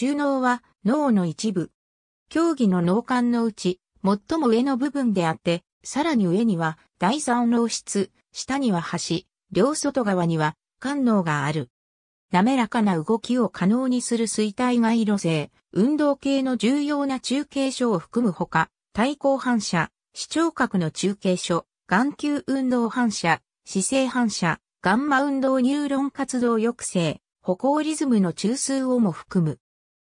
中脳は脳の一部。競技の脳幹のうち、最も上の部分であって、さらに上には第三脳室、下には端、両外側には肝脳がある。滑らかな動きを可能にする衰退外路性、運動系の重要な中継所を含むほか、対抗反射、視聴覚の中継所、眼球運動反射、姿勢反射、ガンマ運動ニューロン活動抑制、歩行リズムの中枢をも含む。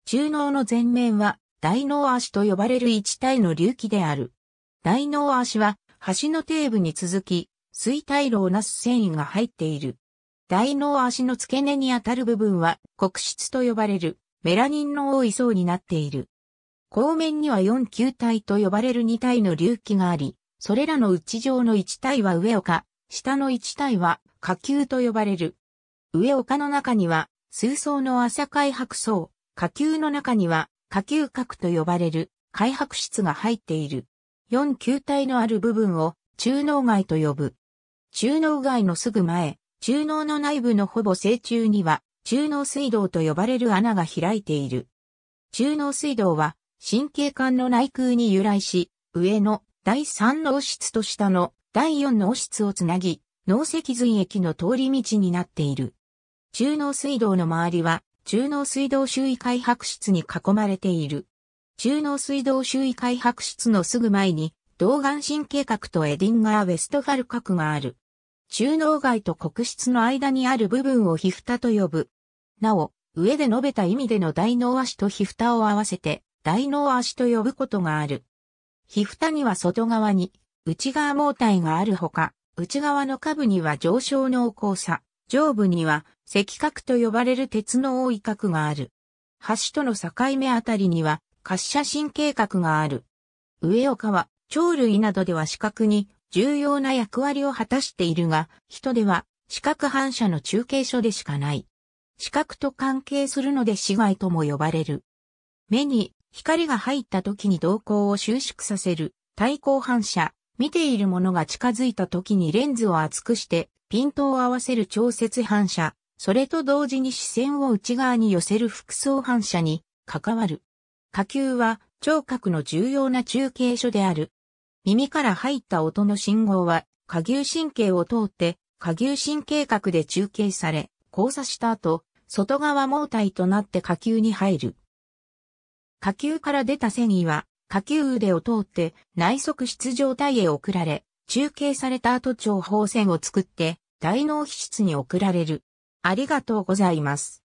中脳の前面は大脳足と呼ばれる一体の隆起である。大脳足は橋の底部に続き、水体路をなす繊維が入っている。大脳足の付け根にあたる部分は黒質と呼ばれるメラニンの多い層になっている。後面には4球体と呼ばれる2体の隆起があり、それらの内上の1体は上岡、下の1体は下級と呼ばれる。上岡の中には数層の浅海白層、下級の中には下級核と呼ばれる開白質が入っている。4球体のある部分を中脳外と呼ぶ。中脳外のすぐ前、中脳の内部のほぼ正中には中脳水道と呼ばれる穴が開いている。中脳水道は神経管の内空に由来し、上の第3脳室と下の第4脳室をつなぎ、脳脊髄液の通り道になっている。中脳水道の周りは中濃水道周囲開発室に囲まれている。中濃水道周囲開発室のすぐ前に、動眼神計画とエディンガー・ウェストファル核がある。中脳外と黒室の間にある部分を皮蓋と呼ぶ。なお、上で述べた意味での大脳足と皮蓋を合わせて、大脳足と呼ぶことがある。皮蓋には外側に、内側毛体があるほか、内側の下部には上昇濃厚さ、上部には石角と呼ばれる鉄の多い角がある。橋との境目あたりには、滑車神経角がある。上岡は、鳥類などでは視覚に重要な役割を果たしているが、人では視覚反射の中継所でしかない。視覚と関係するので死外とも呼ばれる。目に光が入った時に瞳孔を収縮させる対光反射、見ているものが近づいた時にレンズを厚くしてピントを合わせる調節反射、それと同時に視線を内側に寄せる複層反射に関わる。下級は聴覚の重要な中継所である。耳から入った音の信号は、下級神経を通って、下級神経核で中継され、交差した後、外側盲体となって下級に入る。下級から出た繊維は、下級腕を通って内側質状態へ送られ、中継された後長方線を作って大脳皮質に送られる。ありがとうございます。